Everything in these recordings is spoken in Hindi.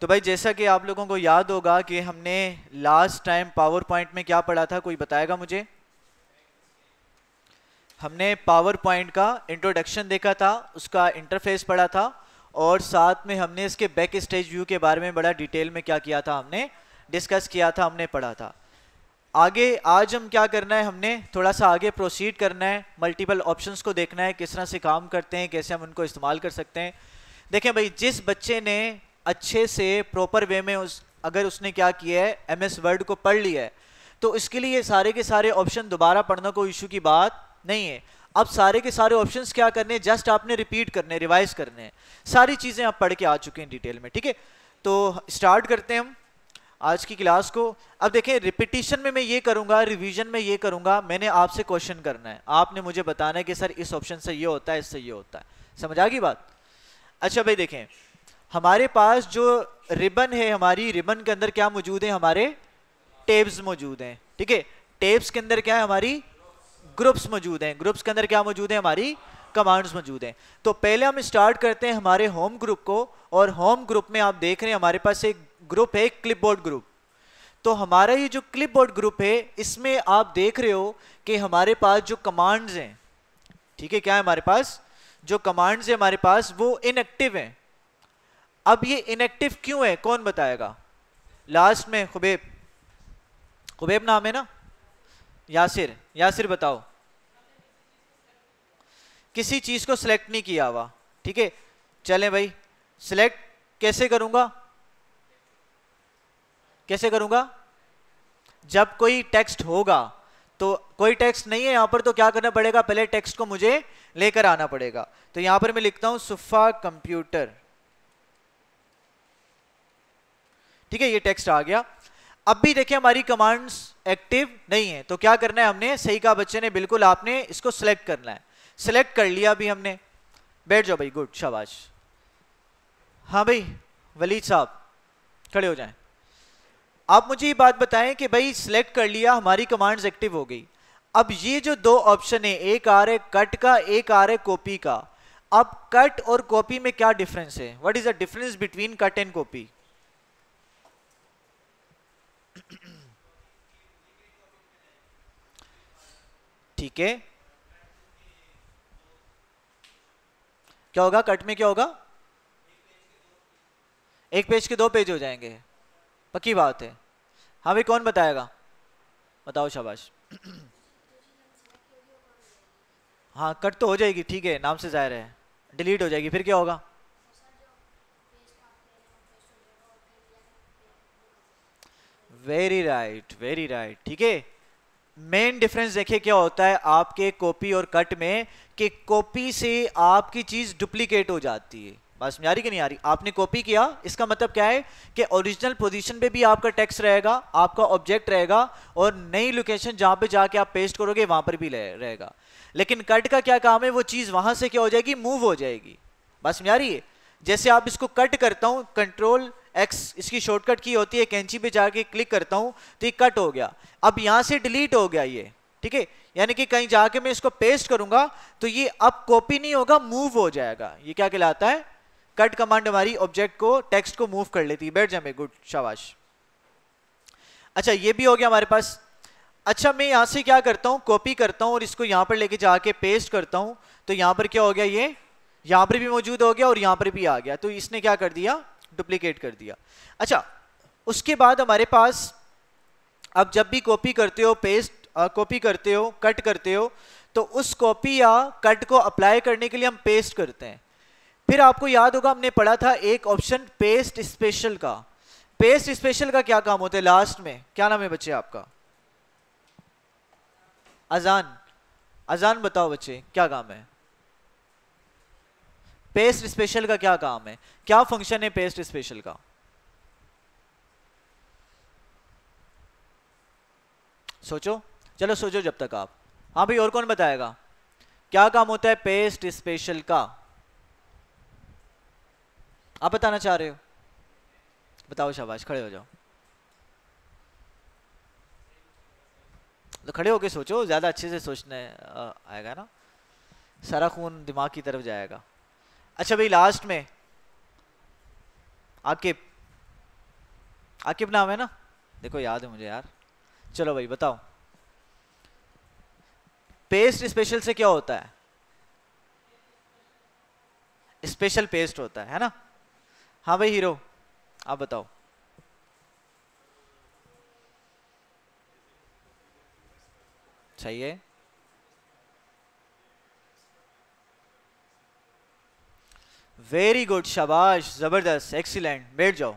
तो भाई जैसा कि आप लोगों को याद होगा कि हमने लास्ट टाइम पावर पॉइंट में क्या पढ़ा था कोई बताएगा मुझे हमने पावर पॉइंट का इंट्रोडक्शन देखा था उसका इंटरफेस पढ़ा था और साथ में हमने इसके बैक स्टेज व्यू के बारे में बड़ा डिटेल में क्या किया था हमने डिस्कस किया था हमने पढ़ा था आगे आज हम क्या करना है हमने थोड़ा सा आगे प्रोसीड करना है मल्टीपल ऑप्शंस को देखना है किस तरह से काम करते हैं कैसे हम उनको इस्तेमाल कर सकते हैं देखें भाई जिस बच्चे ने अच्छे से प्रॉपर वे में उस अगर उसने क्या किया है एम एस वर्ड को पढ़ लिया है तो इसके लिए सारे के सारे ऑप्शन दोबारा पढ़ना कोई इशू की बात नहीं है अब सारे के सारे ऑप्शन क्या करने हैं जस्ट आपने रिपीट करने रिवाइज करने हैं सारी चीज़ें आप पढ़ के आ चुके हैं डिटेल में ठीक है तो स्टार्ट करते हैं हम आज की क्लास को अब देखें रिपीटिशन में मैं ये करूंगा रिवीजन में ये करूंगा मैंने आपसे क्वेश्चन करना है आपने मुझे बताना है कि सर इस ऑप्शन से ये होता है इससे ये होता है समझ आ गई बात अच्छा भाई देखें हमारे पास जो रिबन है हमारी रिबन के अंदर क्या मौजूद है हमारे टेप्स मौजूद हैं ठीक है टेप्स के अंदर क्या है हमारी ग्रुप्स मौजूद हैं ग्रुप्स के अंदर क्या मौजूद है हमारी कमांड्स मौजूद हैं तो पहले हम स्टार्ट करते हैं हमारे होम ग्रुप को और होम ग्रुप में आप देख रहे हैं हमारे पास एक ग्रुप है क्लिप ग्रुप तो हमारा ये जो क्लिप ग्रुप है इसमें आप देख रहे हो कि हमारे पास जो कमांड्स हैं ठीक है क्या है हमारे पास जो कमांड्स है हमारे पास वो इनएक्टिव हैं अब ये इनएक्टिव क्यों है कौन बताएगा लास्ट में खुबेब खुबेब नाम है ना यासिर यासिर बताओ किसी चीज़ को सिलेक्ट नहीं किया हुआ ठीक है चलें भाई सिलेक्ट कैसे करूंगा कैसे करूंगा जब कोई टेक्स्ट होगा तो कोई टेक्स्ट नहीं है यहां पर तो क्या करना पड़ेगा पहले टेक्स्ट को मुझे लेकर आना पड़ेगा तो यहां पर मैं लिखता हूं सुफा कंप्यूटर ठीक है ये टेक्स्ट आ गया अब भी देखिए हमारी कमांड्स एक्टिव नहीं है तो क्या करना है हमने सही कहा बच्चे ने बिल्कुल आपने इसको सिलेक्ट करना है सिलेक्ट कर लिया अभी हमने बैठ जाओ भाई गुड शाबाश हाँ भाई वलीद साहब खड़े हो जाएं आप मुझे ये बात बताएं कि भाई सिलेक्ट कर लिया हमारी कमांड्स एक्टिव हो गई अब ये जो दो ऑप्शन है एक आ रहा है कट का एक आ रहा है कॉपी का अब कट और कॉपी में क्या डिफरेंस है what is the difference between cut and copy ठीक है क्या होगा कट में क्या होगा एक पेज के दो पेज हो जाएंगे पक्की बात है हाँ भाई कौन बताएगा बताओ शाबाश हाँ कट तो हो जाएगी ठीक है नाम से जाहिर है डिलीट हो जाएगी फिर क्या होगा वेरी राइट वेरी राइट ठीक है मेन डिफरेंस देखिए क्या होता है आपके कॉपी और कट में कि कॉपी से आपकी चीज डुप्लीकेट हो जाती है बस में आ रही कि नहीं आ रही आपने कॉपी किया इसका मतलब क्या है कि ओरिजिनल पोजीशन पे भी आपका टेक्स्ट रहेगा आपका ऑब्जेक्ट रहेगा और नई लोकेशन जहां पे जाके आप पेस्ट करोगे वहां पर भी रहेगा लेकिन कट का क्या काम है वो चीज वहां से क्या हो जाएगी मूव हो जाएगी बस में आ रही है जैसे आप इसको कट करता हूं कंट्रोल एक्स इसकी शॉर्टकट की होती है कैंची पे जाके क्लिक करता हूँ तो ये कट हो गया अब यहाँ से डिलीट हो गया ये ठीक है यानी कि कहीं जाके मैं इसको पेस्ट करूंगा तो ये अब कॉपी नहीं होगा मूव हो जाएगा ये क्या कहलाता है कट कमांड हमारी ऑब्जेक्ट को टेक्स्ट को मूव कर लेती है बैठ जाए गुड शाबाश अच्छा ये भी हो गया हमारे पास अच्छा मैं यहां से क्या करता हूँ कॉपी करता हूँ और इसको यहां पर लेके जाके पेस्ट करता हूँ तो यहां पर क्या हो गया ये यहां पर भी मौजूद हो गया और यहां पर भी आ गया तो इसने क्या कर दिया डुप्लीकेट कर दिया अच्छा उसके बाद हमारे पास आप जब भी कॉपी करते हो पेस्ट कॉपी करते हो कट करते हो तो उस कॉपी या कट को अप्लाई करने के लिए हम पेस्ट करते हैं फिर आपको याद होगा हमने पढ़ा था एक ऑप्शन पेस्ट स्पेशल का पेस्ट स्पेशल का क्या काम होता है लास्ट में क्या नाम है बच्चे आपका अजान अजान बताओ बच्चे क्या काम है पेस्ट स्पेशल का क्या काम है क्या फंक्शन है पेस्ट स्पेशल का सोचो चलो सोचो जब तक आप हाँ भाई और कौन बताएगा क्या काम होता है पेस्ट स्पेशल का आप बताना चाह रहे हो बताओ शाबाश खड़े हो जाओ तो खड़े होके सोचो ज़्यादा अच्छे से सोचने आएगा ना सारा खून दिमाग की तरफ जाएगा अच्छा भाई लास्ट में आकिब आकिब नाम है ना देखो याद है मुझे यार चलो भाई बताओ पेस्ट स्पेशल से क्या होता है स्पेशल पेस्ट होता है है ना हाँ भाई हीरो आप बताओ सही है वेरी गुड शबाश ज़बरदस्त एक्सीलेंट बैठ जाओ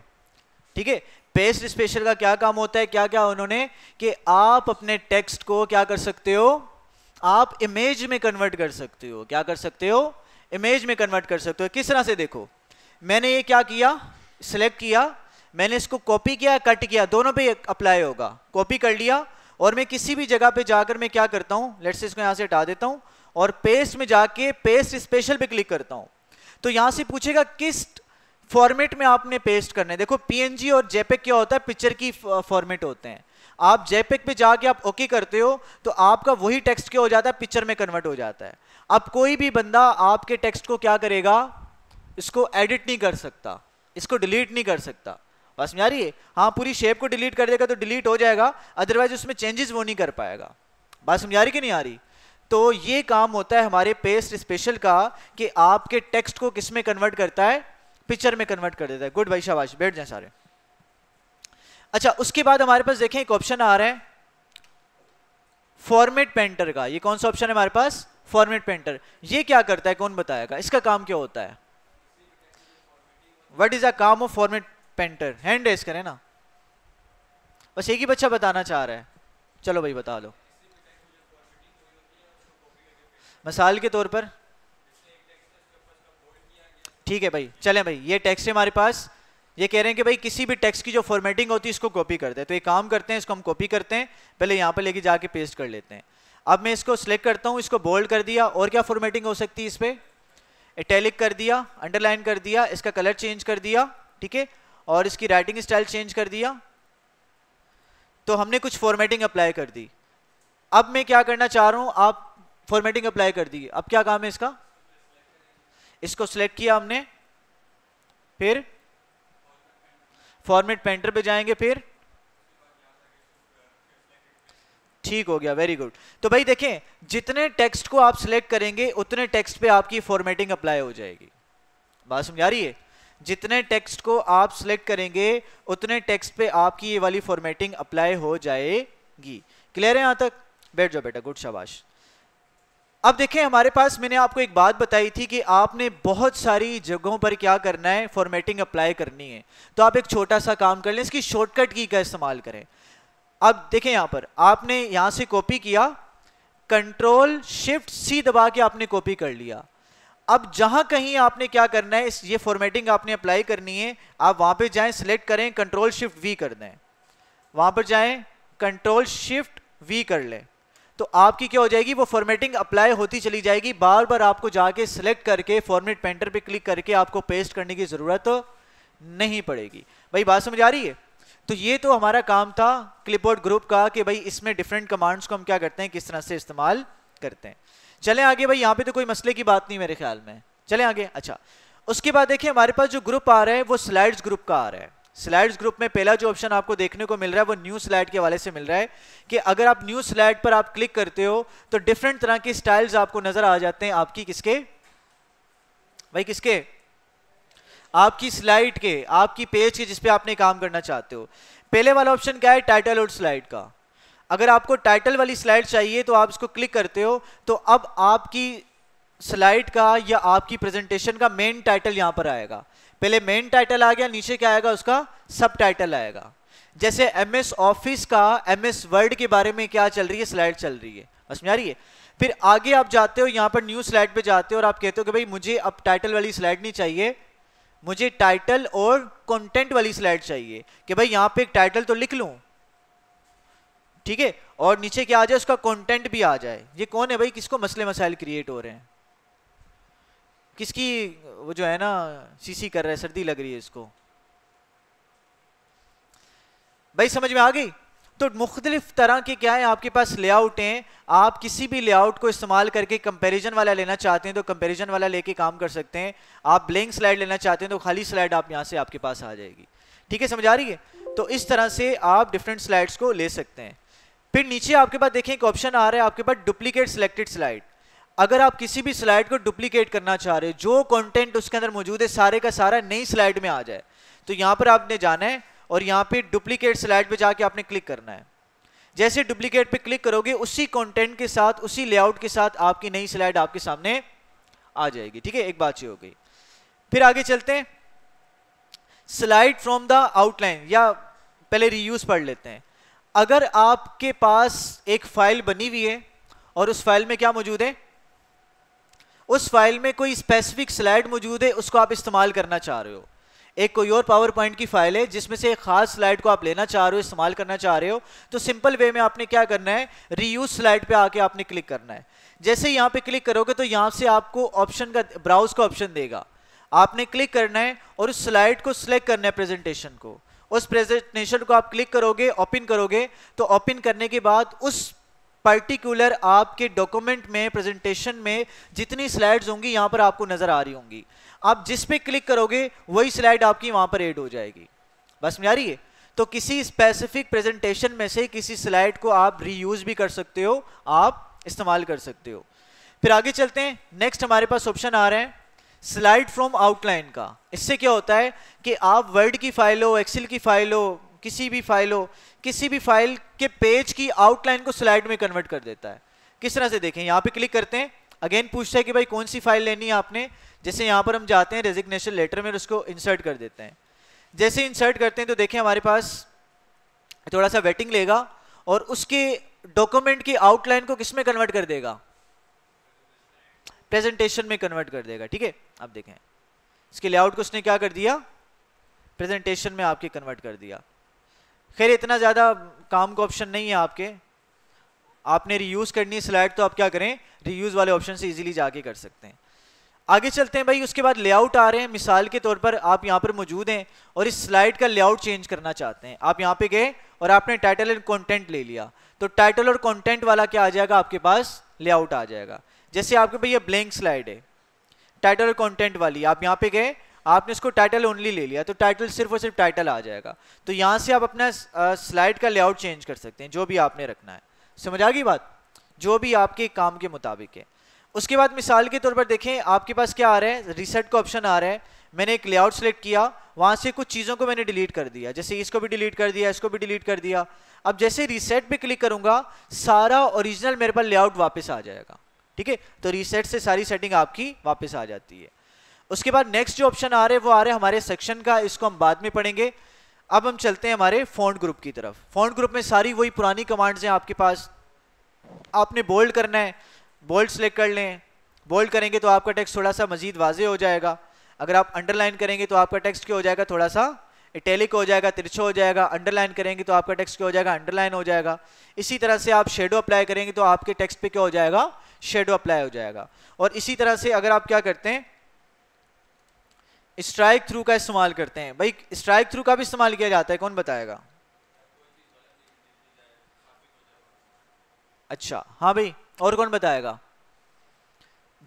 ठीक है पेस्ट स्पेशल का क्या काम होता है क्या क्या उन्होंने कि आप अपने टेक्स्ट को क्या कर सकते हो आप इमेज में कन्वर्ट कर सकते हो क्या कर सकते हो इमेज में कन्वर्ट कर सकते हो किस तरह से देखो मैंने ये क्या किया सिलेक्ट किया मैंने इसको कॉपी किया कट किया दोनों पे अप्लाई होगा कॉपी कर लिया और मैं किसी भी जगह पे जाकर मैं क्या करता हूँ लेट्स इसको यहाँ से हटा देता हूँ और पेस्ट में जाके पेस्ट स्पेशल पे क्लिक करता हूँ तो यहां से पूछेगा किस फॉर्मेट में आपने पेस्ट करना है देखो पीएनजी और जेपेक क्या होता है पिक्चर की फॉर्मेट होते हैं आप जेपेक पे जाके आप ओके करते हो तो आपका वही टेक्स्ट क्या हो जाता है पिक्चर में कन्वर्ट हो जाता है अब कोई भी बंदा आपके टेक्स्ट को क्या करेगा इसको एडिट नहीं कर सकता इसको डिलीट नहीं कर सकता बस में आ रही है हाँ पूरी शेप को डिलीट कर देगा तो डिलीट हो जाएगा अदरवाइज उसमें चेंजेस वो नहीं कर पाएगा बात समझ आ रही कि नहीं आ रही तो ये काम होता है हमारे पेस्ट स्पेशल का कि आपके टेक्स्ट को किस में कन्वर्ट करता है पिक्चर में कन्वर्ट कर देता है गुड भाई शाबाश बैठ जाए सारे अच्छा उसके बाद हमारे पास देखें एक ऑप्शन आ रहा है फॉर्मेट पेंटर का ये कौन सा ऑप्शन है हमारे पास फॉर्मेट पेंटर ये क्या करता है कौन बताएगा इसका काम क्या होता है वट इज अ काम ऑफ फॉर्मेट पेंटर हैंड रेस करें ना बस एक ही बच्चा बताना चाह रहा है चलो भाई बता लो मिसाल के तौर पर ठीक है भाई चलें भाई ये टेक्स्ट है हमारे पास ये कह रहे हैं कि भाई किसी भी टेक्स्ट की जो फॉर्मेटिंग होती है इसको कॉपी करते हैं तो ये काम करते हैं इसको हम कॉपी करते हैं पहले यहाँ पर लेके जाके पेस्ट कर लेते हैं अब मैं इसको सिलेक्ट करता हूँ इसको बोल्ड कर दिया और क्या फॉर्मेटिंग हो सकती है इस पर इटैलिक कर दिया अंडरलाइन कर दिया इसका कलर चेंज कर दिया ठीक है और इसकी राइटिंग स्टाइल चेंज कर दिया तो हमने कुछ फॉर्मेटिंग अप्लाई कर दी अब मैं क्या करना चाह रहा हूँ आप फॉर्मेटिंग अप्लाई कर दी अब क्या काम है इसका इसको सिलेक्ट किया हमने फिर फॉर्मेट पेंटर पे जाएंगे फिर ठीक हो गया वेरी गुड तो भाई देखें जितने टेक्स्ट को आप सिलेक्ट करेंगे उतने टेक्स्ट पे आपकी फॉर्मेटिंग अप्लाई हो जाएगी बात समझ आ रही है जितने टेक्स्ट को आप सिलेक्ट करेंगे उतने टेक्स्ट पे आपकी ये वाली फॉर्मेटिंग अप्लाई हो जाएगी क्लियर है यहां तक बैठ जाओ बेटा गुड शाबाश अब देखें हमारे पास मैंने आपको एक बात बताई थी कि आपने बहुत सारी जगहों पर क्या करना है फॉर्मेटिंग अप्लाई करनी है तो आप एक छोटा सा काम कर लें इसकी शॉर्टकट की का इस्तेमाल करें अब देखें यहाँ पर आपने यहाँ से कॉपी किया कंट्रोल शिफ्ट सी दबा के आपने कॉपी कर लिया अब जहां कहीं आपने क्या करना है इस ये फॉर्मेटिंग आपने अप्लाई करनी है आप वहां पे जाएं सिलेक्ट करें कंट्रोल शिफ्ट वी कर दें वहां पर जाएं कंट्रोल शिफ्ट वी कर लें तो आपकी क्या हो जाएगी वो फॉर्मेटिंग अप्लाई होती चली जाएगी बार बार आपको जाके सेलेक्ट करके फॉर्मेट पेंटर पे क्लिक करके आपको पेस्ट करने की ज़रूरत तो नहीं पड़ेगी भाई बात समझ आ रही है तो ये तो हमारा काम था क्लिपबोर्ड ग्रुप का कि भाई इसमें डिफरेंट कमांड्स को हम क्या करते हैं किस तरह से इस्तेमाल करते हैं चले आगे भाई यहाँ पे तो कोई मसले की बात नहीं मेरे ख्याल में चले आगे अच्छा उसके बाद देखिए हमारे पास जो ग्रुप आ रहा है वो स्लाइड्स ग्रुप का आ रहा है स्लाइड्स ग्रुप में पहला जो ऑप्शन आपको देखने को मिल रहा है वो न्यू स्लाइड के हवाले से मिल रहा है कि अगर आप न्यू स्लाइड पर आप क्लिक करते हो तो डिफरेंट तरह के स्टाइल्स आपको नजर आ जाते हैं आपकी किसके भाई किसके आपकी स्लाइड के आपकी पेज के जिसपे आपने काम करना चाहते हो पहले वाला ऑप्शन क्या है टाइटल और स्लाइड का अगर आपको टाइटल वाली स्लाइड चाहिए तो आप इसको क्लिक करते हो तो अब आपकी स्लाइड का या आपकी प्रेजेंटेशन का मेन टाइटल यहां पर आएगा पहले मेन टाइटल आ गया नीचे क्या आएगा उसका सब टाइटल आएगा जैसे एम एस ऑफिस का एम एस वर्ड के बारे में क्या चल रही है स्लाइड चल रही है में आ रही है फिर आगे आप जाते हो यहां पर न्यू स्लाइड पे जाते हो और आप कहते हो कि भाई मुझे अब टाइटल वाली स्लाइड नहीं चाहिए मुझे टाइटल और कंटेंट वाली स्लाइड चाहिए कि भाई यहाँ पे एक टाइटल तो लिख लू ठीक है और नीचे क्या आ जाए उसका कंटेंट भी आ जाए ये कौन है भाई किसको मसले मसाइल क्रिएट हो रहे हैं किसकी वो जो है ना सीसी कर रहा है सर्दी लग रही है इसको भाई समझ में आ गई तो मुख्तलिफ तरह के क्या है आपके पास लेआउट हैं आप किसी भी लेआउट को इस्तेमाल करके कंपैरिजन वाला लेना चाहते हैं तो कंपैरिजन वाला लेके काम कर सकते हैं आप ब्लैंक स्लाइड लेना चाहते हैं तो खाली स्लाइड आप यहां से आपके पास आ जाएगी ठीक है समझ आ रही है तो इस तरह से आप डिफरेंट स्लाइड्स को ले सकते हैं फिर नीचे आपके पास देखें एक ऑप्शन आ रहा है आपके पास डुप्लीकेट सिलेक्टेड स्लाइड अगर आप किसी भी स्लाइड को डुप्लीकेट करना चाह रहे हो जो कंटेंट उसके अंदर मौजूद है सारे का सारा नई स्लाइड में आ जाए तो यहां पर आपने जाना है और यहां पे डुप्लीकेट स्लाइड पे जाके आपने क्लिक करना है जैसे डुप्लीकेट पे क्लिक करोगे उसी कंटेंट के साथ उसी लेआउट के साथ आपकी नई स्लाइड आपके सामने आ जाएगी ठीक है एक बात ये हो गई फिर आगे चलते हैं स्लाइड फ्रॉम द आउटलाइन या पहले रीयूज पढ़ लेते हैं अगर आपके पास एक फाइल बनी हुई है और उस फाइल में क्या मौजूद है उस फाइल में कोई स्पेसिफिक स्लाइड मौजूद है उसको आप इस्तेमाल करना चाह रहे हो एक कोई और पावर पॉइंट की फाइल है जिसमें से एक खास स्लाइड को आप लेना चाह रहे हो इस्तेमाल करना चाह रहे हो तो सिंपल वे में आपने क्या करना है रीयूज स्लाइड पे आके आपने क्लिक करना है जैसे यहां पे क्लिक करोगे तो यहां से आपको ऑप्शन का ब्राउज का ऑप्शन देगा आपने क्लिक करना है और उस स्लाइड को सिलेक्ट करना है प्रेजेंटेशन को उस प्रेजेंटेशन को आप क्लिक करोगे ओपन करोगे तो ओपन करने के बाद उस पर्टिकुलर आपके डॉक्यूमेंट में प्रेजेंटेशन में जितनी स्लाइड्स होंगी यहाँ पर आपको नज़र आ रही होंगी आप जिस पे क्लिक करोगे वही स्लाइड आपकी वहां पर एड हो जाएगी बस में आ रही है तो किसी स्पेसिफिक प्रेजेंटेशन में से किसी स्लाइड को आप रीयूज भी कर सकते हो आप इस्तेमाल कर सकते हो फिर आगे चलते हैं नेक्स्ट हमारे पास ऑप्शन आ रहे हैं स्लाइड फ्रॉम आउटलाइन का इससे क्या होता है कि आप वर्ड की फाइल हो एक्सेल की फाइल हो किसी भी फाइल हो किसी भी फाइल के पेज की आउटलाइन को स्लाइड में कन्वर्ट कर देता है किस तरह से देखें यहाँ पे क्लिक करते हैं अगेन पूछता है कि भाई कौन सी फाइल लेनी है आपने जैसे यहाँ पर हम जाते हैं रेजिग्नेशन लेटर में उसको इंसर्ट कर देते हैं जैसे इंसर्ट करते हैं तो देखें हमारे पास थोड़ा सा वेटिंग लेगा और उसके डॉक्यूमेंट की आउटलाइन को किस में कन्वर्ट कर देगा प्रेजेंटेशन में कन्वर्ट कर देगा ठीक है आप देखें इसके लेआउट को उसने क्या कर दिया प्रेजेंटेशन में आपके कन्वर्ट कर दिया खैर इतना ज़्यादा काम का ऑप्शन नहीं है आपके आपने रीयूज़ करनी है स्लाइड तो आप क्या करें रीयूज़ वाले ऑप्शन से इजीली जाके कर सकते हैं आगे चलते हैं भाई उसके बाद लेआउट आ रहे हैं मिसाल के तौर पर आप यहाँ पर मौजूद हैं और इस स्लाइड का लेआउट चेंज करना चाहते हैं आप यहाँ पे गए और आपने टाइटल एंड कंटेंट ले लिया तो टाइटल और कंटेंट वाला क्या आ जाएगा आपके पास लेआउट आ जाएगा जैसे आपके भाई ये ब्लैंक स्लाइड है टाइटल और कॉन्टेंट वाली आप यहाँ पे गए आपने इसको टाइटल ओनली ले लिया तो टाइटल सिर्फ और सिर्फ टाइटल आ जाएगा तो यहाँ से आप अपना स्लाइड का लेआउट चेंज कर सकते हैं जो भी आपने रखना है समझ आ गई बात जो भी आपके काम के मुताबिक है उसके बाद मिसाल के तौर पर देखें आपके पास क्या आ रहा है रिसेट का ऑप्शन आ रहा है मैंने एक लेआउट सेलेक्ट किया वहाँ से कुछ चीज़ों को मैंने डिलीट कर दिया जैसे इसको भी डिलीट कर दिया इसको भी डिलीट कर दिया अब जैसे रीसेट पे क्लिक करूँगा सारा ओरिजिनल मेरे पास लेआउट वापस आ जाएगा ठीक है तो रीसेट से सारी सेटिंग आपकी वापस आ जाती है उसके बाद नेक्स्ट जो ऑप्शन आ रहे हैं वो आ रहे हमारे सेक्शन का इसको हम बाद में पढ़ेंगे अब हम चलते हैं हमारे फॉन्ट ग्रुप की तरफ फॉन्ट ग्रुप में सारी वही पुरानी कमांड्स हैं आपके पास आपने बोल्ड करना है बोल्ड सेलेक्ट कर लें बोल्ड करेंगे तो आपका टेक्स्ट थोड़ा सा मजीद वाजे हो जाएगा अगर आप अंडरलाइन करेंगे तो आपका टेक्स्ट क्या हो जाएगा थोड़ा सा इटैलिक हो जाएगा तिरछा हो जाएगा अंडरलाइन करेंगे तो आपका टेक्स्ट क्या हो जाएगा अंडरलाइन हो जाएगा इसी तरह से आप शेडो अप्लाई करेंगे तो आपके टेक्स्ट पे क्या हो जाएगा शेडो अप्लाई हो जाएगा और इसी तरह से अगर आप क्या करते हैं स्ट्राइक थ्रू का इस्तेमाल करते हैं भाई स्ट्राइक थ्रू का भी इस्तेमाल किया जाता है कौन बताएगा अच्छा हाँ भाई और कौन बताएगा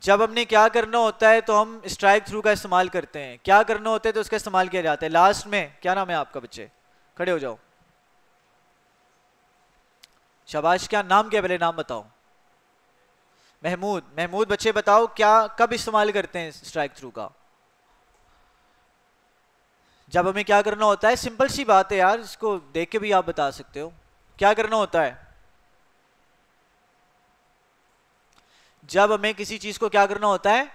जब हमने क्या करना होता है तो हम स्ट्राइक थ्रू का इस्तेमाल करते हैं क्या करना होता है तो उसका इस्तेमाल किया जाता है लास्ट में क्या नाम है आपका बच्चे खड़े हो जाओ शबाश क्या नाम क्या पहले नाम बताओ महमूद महमूद बच्चे बताओ क्या कब इस्तेमाल करते हैं स्ट्राइक थ्रू का जब हमें क्या करना होता है सिंपल सी बात है यार इसको देख के भी आप बता सकते हो क्या करना होता है जब हमें किसी चीज को क्या करना होता है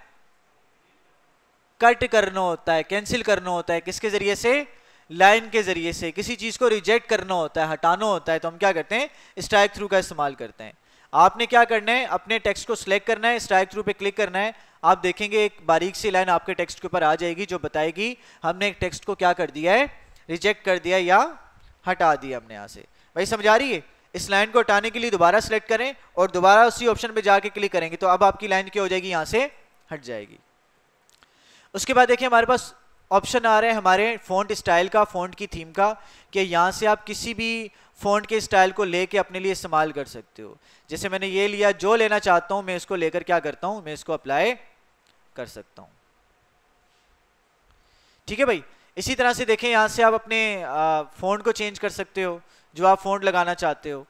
कट करना होता है कैंसिल करना होता है किसके जरिए से लाइन के जरिए से किसी चीज को रिजेक्ट करना होता है हटाना होता है तो हम क्या करते हैं स्ट्राइक थ्रू का इस्तेमाल करते हैं आपने क्या करना है अपने टेक्स्ट को सिलेक्ट करना है स्ट्राइक थ्रू पे क्लिक करना है आप देखेंगे एक बारीक सी लाइन आपके टेक्स्ट के ऊपर आ जाएगी जो बताएगी हमने एक टेक्स्ट को क्या कर दिया है रिजेक्ट कर दिया या हटा दिया हमने यहाँ से भाई समझा रही है इस लाइन को हटाने के लिए दोबारा सेलेक्ट करें और दोबारा उसी ऑप्शन पर जाके क्लिक करेंगे तो अब आपकी लाइन क्या हो जाएगी यहाँ से हट जाएगी उसके बाद देखिए हमारे पास ऑप्शन आ रहे हैं हमारे फ़ॉन्ट स्टाइल का फ़ॉन्ट की थीम का कि यहाँ से आप किसी भी फ़ॉन्ट के स्टाइल को लेके अपने लिए इस्तेमाल कर सकते हो जैसे मैंने ये लिया जो लेना चाहता हूँ मैं इसको लेकर क्या करता हूँ मैं इसको अप्लाई कर सकता हूँ ठीक है भाई इसी तरह से देखें यहाँ से आप अपने फोन को चेंज कर सकते हो जो आप फोन लगाना चाहते हो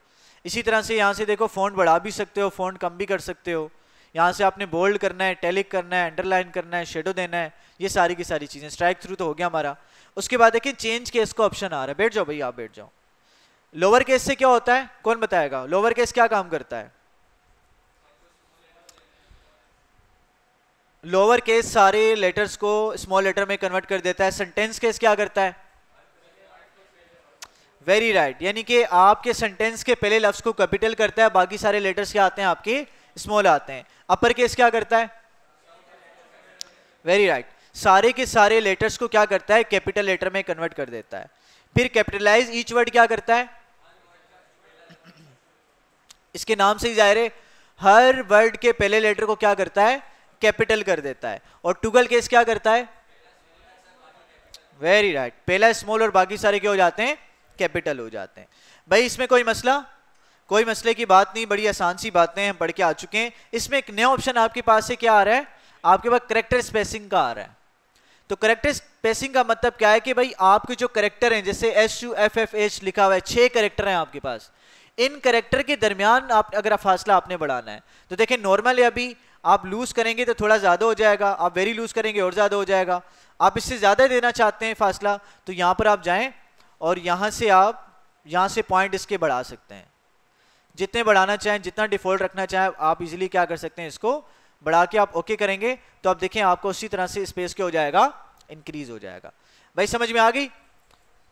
इसी तरह से यहां से देखो फोन बढ़ा भी सकते हो फोन कम भी कर सकते हो यहाँ से आपने बोल्ड करना है टेलिक करना है अंडरलाइन करना है शेडो देना है ये सारी की सारी चीज़ें स्ट्राइक थ्रू तो हो गया हमारा उसके बाद देखिए चेंज केस का ऑप्शन आ रहा है बैठ जाओ भाई आप बैठ जाओ लोअर केस से क्या होता है कौन बताएगा लोअर केस क्या काम करता है लोअर केस सारे लेटर्स को स्मॉल लेटर में कन्वर्ट कर देता है सेंटेंस केस क्या करता है वेरी राइट right. यानी कि आपके सेंटेंस के पहले लफ्ज को कैपिटल करता है बाकी सारे लेटर्स क्या आते हैं आपके स्मॉल आते हैं अपर केस क्या करता है वेरी राइट right. सारे के सारे लेटर्स को क्या करता है कैपिटल लेटर में कन्वर्ट कर देता है फिर कैपिटलाइज ईच वर्ड क्या करता है इसके नाम से ही जाहिर है हर वर्ड के पहले लेटर को क्या करता है कैपिटल कर देता है और टुगल केस क्या करता है वेरी राइट right. पहला स्मॉल और बाकी सारे क्या हो जाते हैं कैपिटल हो जाते हैं भाई इसमें कोई मसला कोई मसले की बात नहीं बड़ी आसान सी बातें हम पढ़ के आ चुके हैं इसमें एक नया ऑप्शन आपके पास से क्या आ रहा है आपके पास करेक्टर स्पेसिंग का आ रहा है तो करेक्टर स्पेसिंग का मतलब क्या है कि भाई आपके जो करेक्टर हैं जैसे S U F F H लिखा हुआ है छह करेक्टर हैं आपके पास इन करेक्टर के दरमियान आप अगर फासला आपने बढ़ाना है तो देखें नॉर्मल अभी आप लूज़ करेंगे तो थोड़ा ज़्यादा हो जाएगा आप वेरी लूज़ करेंगे और ज़्यादा हो जाएगा आप इससे ज़्यादा देना चाहते हैं फासला तो यहां पर आप जाए और यहां से आप यहां से पॉइंट इसके बढ़ा सकते हैं जितने बढ़ाना चाहें जितना डिफ़ॉल्ट रखना चाहें आप इजिली क्या कर सकते हैं इसको बढ़ा के आप ओके करेंगे तो आप देखें आपको उसी तरह से स्पेस क्या हो जाएगा इंक्रीज़ हो जाएगा भाई समझ में आ गई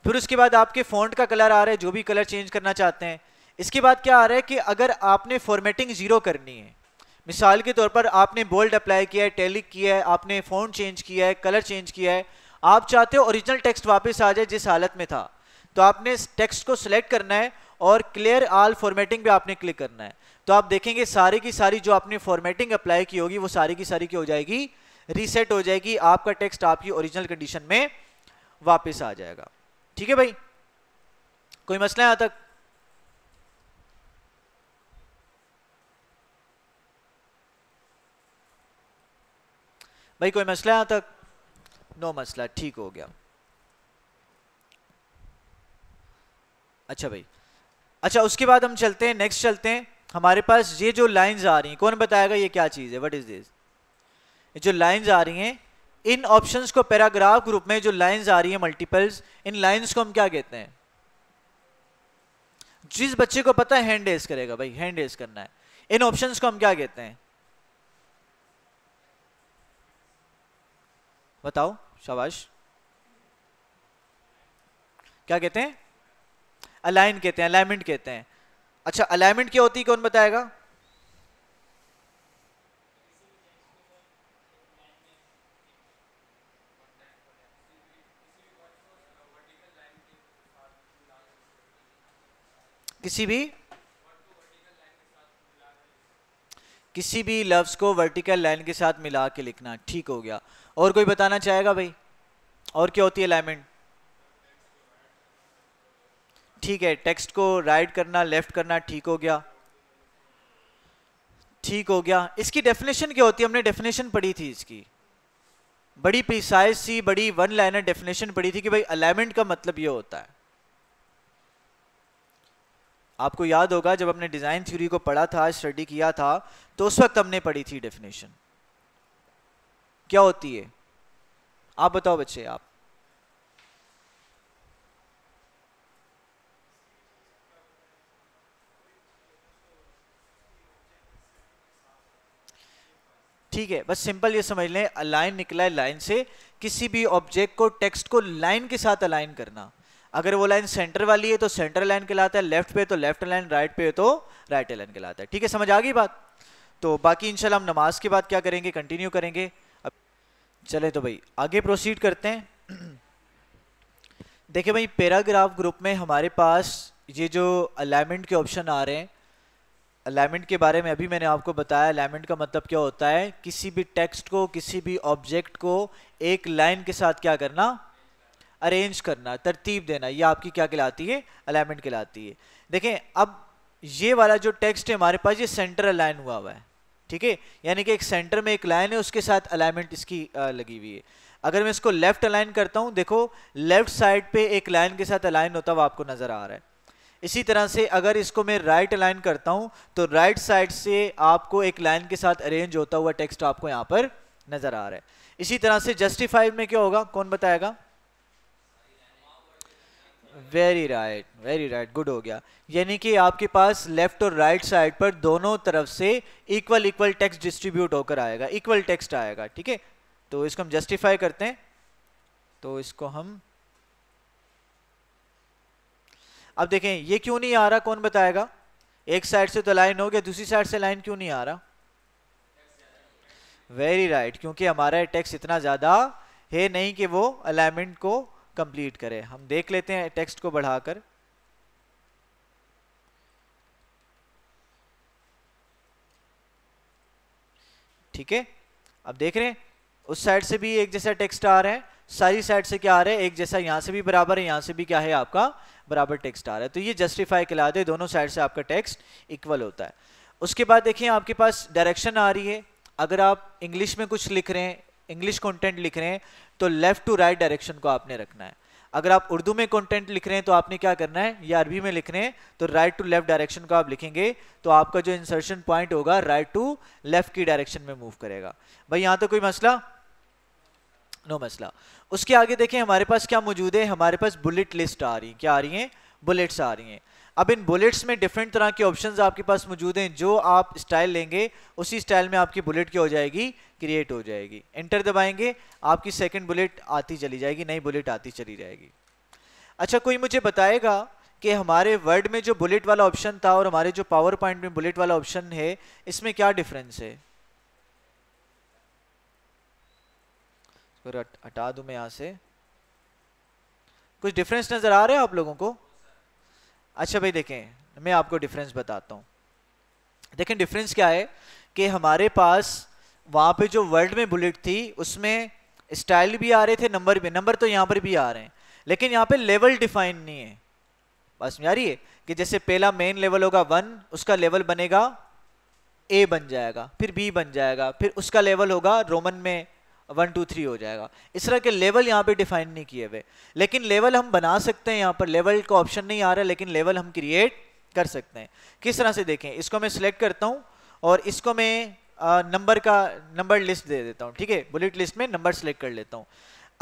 फिर उसके बाद आपके फ़ॉन्ट का कलर आ रहा है जो भी कलर चेंज करना चाहते हैं इसके बाद क्या आ रहा है कि अगर आपने फॉर्मेटिंग ज़ीरो करनी है मिसाल के तौर पर आपने बोल्ड अप्लाई किया है टेलिक किया है आपने फोन चेंज किया है कलर चेंज किया है आप चाहते हो ओरिजिनल टेक्स्ट वापस आ जाए जिस हालत में था तो आपने टेक्स्ट को सिलेक्ट करना है और क्लियर आल फॉर्मेटिंग पे आपने क्लिक करना है तो आप देखेंगे सारी की सारी जो आपने फॉर्मेटिंग अप्लाई की होगी वो सारी की सारी की हो जाएगी रीसेट हो जाएगी आपका टेक्स्ट आपकी ओरिजिनल कंडीशन में वापस आ जाएगा ठीक है भाई कोई मसला है यहाँ तक भाई कोई मसला यहां तक नो मसला ठीक हो गया अच्छा भाई अच्छा उसके बाद हम चलते हैं नेक्स्ट चलते हैं हमारे पास ये जो लाइंस आ रही हैं कौन बताएगा ये क्या चीज़ है व्हाट इज़ दिस जो लाइंस आ रही हैं इन ऑप्शंस को पैराग्राफ ग्रुप में जो लाइंस आ रही हैं मल्टीपल्स इन लाइंस को हम क्या कहते हैं जिस बच्चे को पता है हैंड रेस करेगा भाई हैंड रेस करना है इन ऑप्शंस को हम क्या कहते हैं बताओ शाबाश क्या कहते हैं अलाइन कहते हैं अलाइनमेंट कहते हैं अच्छा अलाइनमेंट क्या होती है कौन बताएगा किसी भी किसी भी लफ्ज़ को वर्टिकल लाइन के साथ मिला के लिखना ठीक हो गया और कोई बताना चाहेगा भाई और क्या होती है अलाइनमेंट ठीक है टेक्स्ट को राइट करना लेफ्ट करना ठीक हो गया ठीक हो गया इसकी डेफिनेशन क्या होती है हमने डेफिनेशन पढ़ी थी इसकी बड़ी प्रिसाइज सी बड़ी वन लाइनर डेफिनेशन पढ़ी थी कि भाई अलाइनमेंट का मतलब ये होता है आपको याद होगा जब हमने डिज़ाइन थ्योरी को पढ़ा था स्टडी किया था तो उस वक्त हमने पढ़ी थी डेफिनेशन क्या होती है आप बताओ बच्चे आप ठीक है बस सिंपल ये समझ लें अलाइन निकला है लाइन से किसी भी ऑब्जेक्ट को टेक्स्ट को लाइन के साथ अलाइन करना अगर वो लाइन सेंटर वाली है तो सेंटर लाइन कहलाता है लेफ्ट पे तो लेफ्ट लाइन राइट पे तो राइट लाइन कहलाता है ठीक है समझ आ गई बात तो बाकी इनशाला हम नमाज के बाद क्या करेंगे कंटिन्यू करेंगे अब चले तो भाई आगे प्रोसीड करते हैं देखिए भाई पैराग्राफ ग्रुप में हमारे पास ये जो अलाइनमेंट के ऑप्शन आ रहे हैं अलाइनमेंट के बारे में अभी मैंने आपको बताया अलाइनमेंट का मतलब क्या होता है किसी भी टेक्स्ट को किसी भी ऑब्जेक्ट को एक लाइन के साथ क्या करना अरेंज करना तरतीब देना ये आपकी क्या कहलाती है अलाइनमेंट कहलाती है देखें अब ये वाला जो टेक्स्ट है हमारे पास ये सेंटर अलाइन हुआ हुआ है ठीक है यानी कि एक सेंटर में एक लाइन है उसके साथ अलाइनमेंट इसकी लगी हुई है अगर मैं इसको लेफ्ट अलाइन करता हूँ देखो लेफ्ट साइड पे एक लाइन के साथ अलाइन होता हुआ आपको नज़र आ रहा है इसी तरह से अगर इसको मैं राइट अलाइन करता हूँ तो राइट साइड से आपको एक लाइन के साथ अरेंज होता हुआ टेक्स्ट आपको यहाँ पर नज़र आ रहा है इसी तरह से जस्टिफाइड में क्या होगा कौन बताएगा very right very right good हो गया यानी कि आपके पास लेफ्ट और राइट right साइड पर दोनों तरफ से इक्वल इक्वल टेक्स्ट डिस्ट्रीब्यूट होकर आएगा इक्वल टेक्स्ट आएगा ठीक है तो इसको हम जस्टिफाई करते हैं तो इसको हम अब देखें ये क्यों नहीं आ रहा कौन बताएगा एक साइड से तो लाइन हो गया दूसरी साइड से लाइन क्यों नहीं आ रहा वेरी राइट right, क्योंकि हमारा टैक्स इतना ज़्यादा है नहीं कि वो अलाइनमेंट को कंप्लीट करें हम देख लेते हैं टेक्स्ट को बढ़ाकर ठीक है अब देख रहे हैं उस साइड से भी एक जैसा टेक्स्ट आ रहा है सारी साइड से क्या आ रहा है एक जैसा यहां से भी बराबर है यहां से भी क्या है आपका बराबर टेक्स्ट आ रहा है तो ये जस्टिफाई कहला दे दोनों साइड से आपका टेक्स्ट इक्वल होता है उसके बाद देखिए आपके पास डायरेक्शन आ रही है अगर आप इंग्लिश में कुछ लिख रहे हैं इंग्लिश कंटेंट लिख रहे हैं तो लेफ्ट टू राइट डायरेक्शन को आपने रखना है अगर आप उर्दू में कंटेंट लिख रहे हैं तो आपने क्या करना है या अरबी में लिख रहे हैं तो राइट टू लेफ्ट डायरेक्शन को आप लिखेंगे तो आपका जो इंसर्शन पॉइंट होगा राइट टू लेफ्ट की डायरेक्शन में मूव करेगा भाई यहां तो कोई मसला नो मसला उसके आगे देखें हमारे पास क्या मौजूद है हमारे पास बुलेट लिस्ट आ रही है क्या आ रही है बुलेट्स आ रही हैं अब इन बुलेट्स में डिफरेंट तरह के ऑप्शंस आपके पास मौजूद हैं जो आप स्टाइल लेंगे उसी स्टाइल में आपकी बुलेट क्या हो जाएगी क्रिएट हो जाएगी एंटर दबाएंगे आपकी सेकेंड बुलेट आती चली जाएगी नई बुलेट आती चली जाएगी अच्छा कोई मुझे बताएगा कि हमारे वर्ड में जो बुलेट वाला ऑप्शन था और हमारे जो पावर पॉइंट में बुलेट वाला ऑप्शन है इसमें क्या डिफरेंस है हटा दूं मैं यहां से कुछ डिफरेंस नजर आ रहा है आप लोगों को अच्छा भाई देखें मैं आपको डिफरेंस बताता हूँ देखें डिफरेंस क्या है कि हमारे पास वहाँ पे जो वर्ल्ड में बुलेट थी उसमें स्टाइल भी आ रहे थे नंबर भी नंबर तो यहाँ पर भी आ रहे हैं लेकिन यहाँ पे लेवल डिफाइन नहीं है बस समझा रही है कि जैसे पहला मेन लेवल होगा वन उसका लेवल बनेगा ए बन जाएगा फिर बी बन जाएगा फिर उसका लेवल होगा रोमन में वन टू थ्री हो जाएगा इस तरह के लेवल यहाँ पे डिफाइन नहीं किए हुए लेकिन लेवल हम बना सकते हैं यहाँ पर लेवल का ऑप्शन नहीं आ रहा लेकिन लेवल हम क्रिएट कर सकते हैं किस तरह से देखें इसको मैं सिलेक्ट करता हूँ और इसको मैं नंबर का नंबर लिस्ट दे देता हूँ ठीक है बुलेट लिस्ट में नंबर सेलेक्ट कर लेता हूँ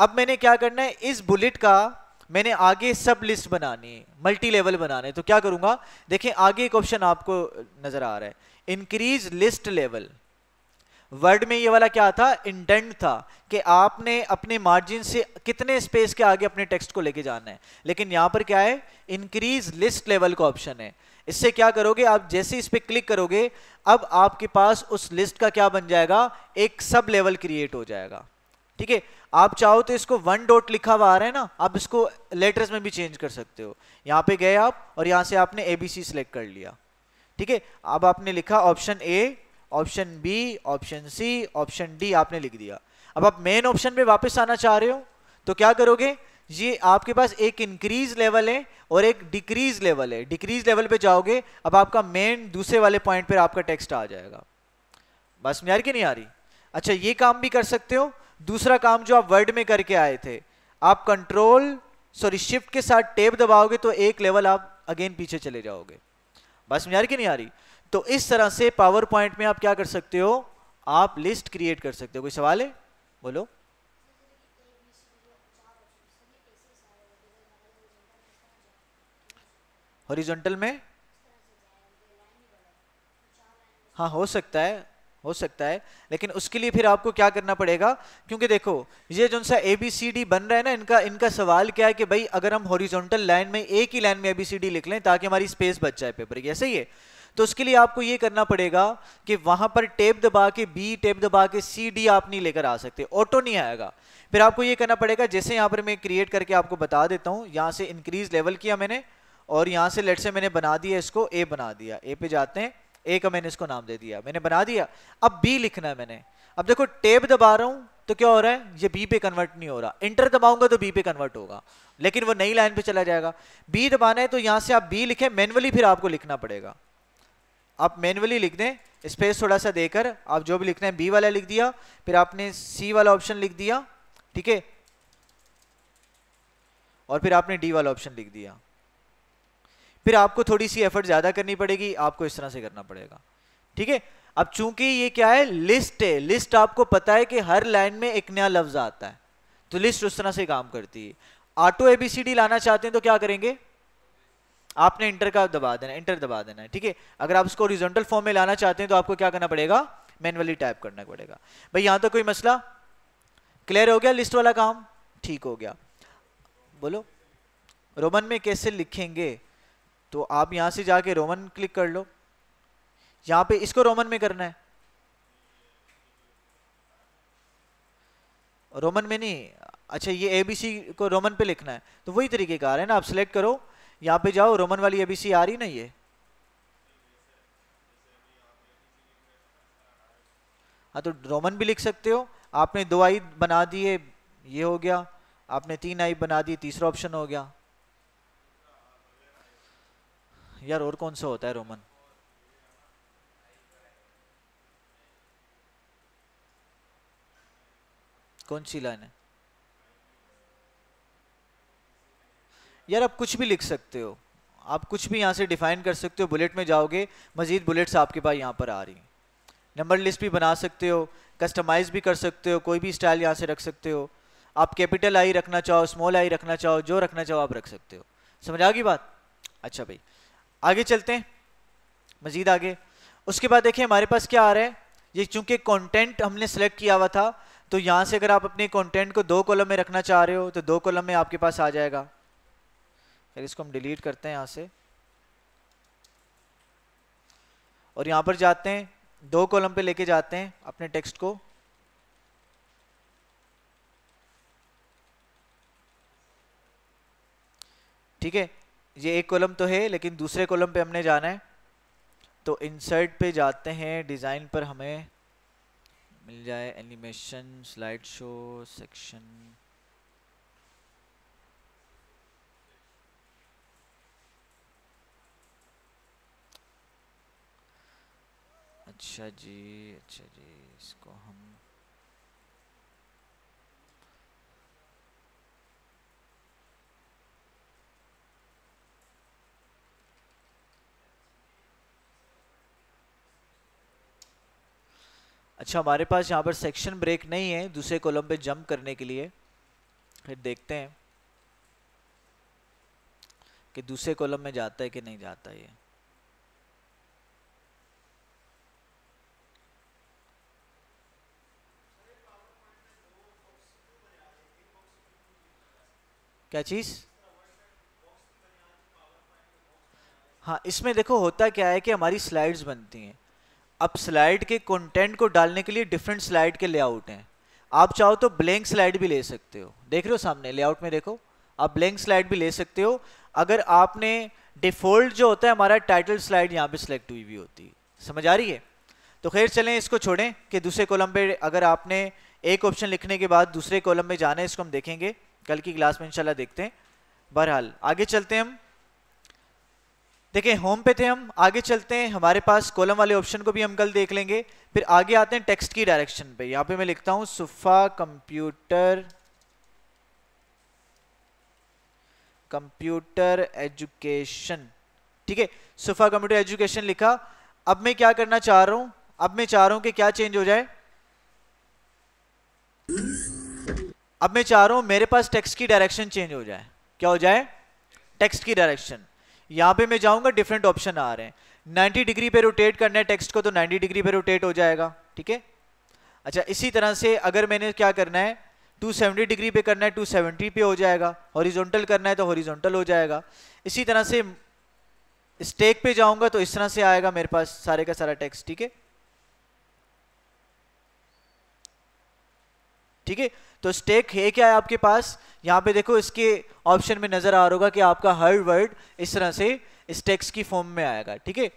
अब मैंने क्या करना है इस बुलेट का मैंने आगे सब लिस्ट बनानी है मल्टी लेवल बनाने तो क्या करूँगा देखें आगे एक ऑप्शन आपको नज़र आ रहा है इंक्रीज लिस्ट लेवल वर्ड में ये वाला क्या था इंटेंट था कि आपने अपने मार्जिन से कितने स्पेस के आगे अपने टेक्स्ट को लेके जाना है लेकिन यहां पर क्या है इंक्रीज लिस्ट लेवल का ऑप्शन है इससे क्या करोगे आप जैसे इस पर क्लिक करोगे अब आपके पास उस लिस्ट का क्या बन जाएगा एक सब लेवल क्रिएट हो जाएगा ठीक है आप चाहो तो इसको वन डॉट लिखा हुआ आ रहा है ना आप इसको लेटर्स में भी चेंज कर सकते हो यहां पे गए आप और यहां से आपने एबीसी सिलेक्ट कर लिया ठीक है अब आपने लिखा option A option B option C option D आपने लिख दिया अब आप मेन ऑप्शन पे वापस आना चाह रहे हो तो क्या करोगे ये आपके पास एक इंक्रीज लेवल है और एक डिक्रीज लेवल है डिक्रीज लेवल पे जाओगे अब आपका मेन दूसरे वाले पॉइंट पर आपका टेक्स्ट आ जाएगा बस मैं कि नहीं आ रही अच्छा ये काम भी कर सकते हो दूसरा काम जो आप वर्ड में करके आए थे आप कंट्रोल सॉरी शिफ्ट के साथ टेप दबाओगे तो एक लेवल आप अगेन पीछे चले जाओगे बस मैं यार की नहीं आ रही तो इस तरह से पावर पॉइंट में आप क्या कर सकते हो आप लिस्ट क्रिएट कर सकते हो कोई सवाल है बोलो हॉरिजॉन्टल में हाँ हो सकता है हो सकता है लेकिन उसके लिए फिर आपको क्या करना पड़ेगा क्योंकि देखो ये जो सा ए बी सी डी बन रहा है ना इनका इनका सवाल क्या है कि भाई अगर हम हॉरिजॉन्टल लाइन में एक ही लाइन में ए बी सी डी लिख लें ताकि हमारी स्पेस बच जाए पेपर की ऐसे ही है तो उसके लिए आपको ये करना पड़ेगा कि वहां पर टेप दबा के बी टेप दबा के सी डी आप नहीं लेकर आ सकते ऑटो नहीं आएगा फिर आपको ये करना पड़ेगा जैसे यहां पर मैं क्रिएट करके आपको बता देता हूं यहां से इंक्रीज लेवल किया मैंने और यहां से लेट से मैंने बना दिया इसको ए बना दिया ए पे जाते हैं ए का मैंने इसको नाम दे दिया मैंने बना दिया अब बी लिखना है मैंने अब देखो टेप दबा रहा हूं तो क्या हो रहा है ये बी पे कन्वर्ट नहीं हो रहा इंटर दबाऊंगा तो बी पे कन्वर्ट होगा लेकिन वो नई लाइन पे चला जाएगा बी दबाना है तो यहां से आप बी लिखें मैनुअली फिर आपको लिखना पड़ेगा आप मैनुअली लिख दें स्पेस थोड़ा सा देकर आप जो भी लिखना है बी वाला लिख दिया फिर आपने सी वाला ऑप्शन लिख दिया ठीक है और फिर आपने डी वाला ऑप्शन लिख दिया फिर आपको थोड़ी सी एफर्ट ज़्यादा करनी पड़ेगी आपको इस तरह से करना पड़ेगा ठीक है अब चूंकि ये क्या है लिस्ट है लिस्ट आपको पता है कि हर लाइन में एक नया लफ्ज आता है तो लिस्ट उस तरह से काम करती है ऑटो एबीसीडी लाना चाहते हैं तो क्या करेंगे आपने इंटर का दबा देना इंटर दबा देना है ठीक है अगर आप उसको ओरिजेंटल फॉर्म में लाना चाहते हैं तो आपको क्या करना पड़ेगा मैनुअली टाइप करना पड़ेगा भाई यहाँ तो कोई मसला क्लियर हो गया लिस्ट वाला काम ठीक हो गया बोलो रोमन में कैसे लिखेंगे तो आप यहाँ से जाके रोमन क्लिक कर लो यहाँ पे इसको रोमन में करना है रोमन में नहीं अच्छा ये ए बी सी को रोमन पे लिखना है तो वही तरीके का आ रहा है ना आप सिलेक्ट करो यहाँ पे जाओ रोमन वाली एबीसी आ रही ना ये हाँ तो रोमन भी लिख सकते हो आपने दो आई बना दिए ये हो गया आपने तीन आई बना दी तीसरा ऑप्शन हो गया यार और कौन सा होता है रोमन कौन सी लाइन है यार आप कुछ भी लिख सकते हो आप कुछ भी यहाँ से डिफाइन कर सकते हो बुलेट में जाओगे मज़ीद बुलेट्स आपके पास यहाँ पर आ रही हैं नंबर लिस्ट भी बना सकते हो कस्टमाइज़ भी कर सकते हो कोई भी स्टाइल यहाँ से रख सकते हो आप कैपिटल आई रखना चाहो स्मॉल आई रखना चाहो जो रखना चाहो आप रख सकते हो समझ आ गई बात अच्छा भाई आगे चलते हैं मज़ीद आगे उसके बाद देखिए हमारे पास क्या आ रहा है ये चूंकि कंटेंट हमने सेलेक्ट किया हुआ था तो यहाँ से अगर आप अपने कंटेंट को दो कॉलम में रखना चाह रहे हो तो दो कॉलम में आपके पास आ जाएगा यार इसको हम डिलीट करते हैं यहाँ से और यहाँ पर जाते हैं दो कॉलम पे लेके जाते हैं अपने टेक्स्ट को ठीक है ये एक कॉलम तो है लेकिन दूसरे कॉलम पे हमने जाना है तो इंसर्ट पे जाते हैं डिज़ाइन पर हमें मिल जाए एनिमेशन स्लाइड शो सेक्शन अच्छा जी अच्छा जी इसको हम अच्छा हमारे पास यहाँ पर सेक्शन ब्रेक नहीं है दूसरे कॉलम पे जंप करने के लिए फिर देखते हैं कि दूसरे कॉलम में जाता है कि नहीं जाता ये क्या चीज़ हाँ इसमें देखो होता क्या है कि हमारी स्लाइड्स बनती हैं अब स्लाइड के कंटेंट को डालने के लिए डिफरेंट स्लाइड के लेआउट हैं आप चाहो तो ब्लैंक स्लाइड भी ले सकते हो देख रहे हो सामने लेआउट में देखो आप ब्लैंक स्लाइड भी ले सकते हो अगर आपने डिफ़ॉल्ट जो होता है हमारा टाइटल स्लाइड यहाँ पे सिलेक्ट हुई भी होती है समझ आ रही है तो खैर चलें इसको छोड़ें कि दूसरे कॉलम पे अगर आपने एक ऑप्शन लिखने के बाद दूसरे कॉलम में जाना है इसको हम देखेंगे कल की क्लास में इंशाल्लाह देखते हैं बहरहाल आगे चलते हैं हम देखें होम पे थे हम आगे चलते हैं हमारे पास कॉलम वाले ऑप्शन को भी हम कल देख लेंगे फिर आगे आते हैं टेक्स्ट की डायरेक्शन पे यहाँ पे मैं लिखता हूँ सुफा कंप्यूटर कंप्यूटर एजुकेशन ठीक है सुफा कंप्यूटर एजुकेशन लिखा अब मैं क्या करना चाह रहा हूं अब मैं चाह रहा हूं कि क्या चेंज हो जाए अब मैं चाह रहा हूं मेरे पास टेक्स्ट की डायरेक्शन चेंज हो जाए क्या हो जाए टेक्स्ट की डायरेक्शन यहां पे मैं जाऊंगा डिफरेंट ऑप्शन आ रहे हैं 90 डिग्री पे रोटेट करना है टेक्स्ट को तो 90 डिग्री पे रोटेट हो जाएगा ठीक है अच्छा इसी तरह से अगर मैंने क्या करना है टू डिग्री पे करना है टू पे हो जाएगा हॉरिजोंटल करना है तो हॉरिजोंटल हो जाएगा इसी तरह से स्टेक पे जाऊंगा तो इस तरह से आएगा मेरे पास सारे का सारा टेक्स्ट ठीक है ठीक है तो स्टेक है क्या है आपके पास यहाँ पे देखो इसके ऑप्शन में नजर आ रहा होगा कि आपका हर वर्ड इस तरह से स्टेक्स की फॉर्म में आएगा ठीक है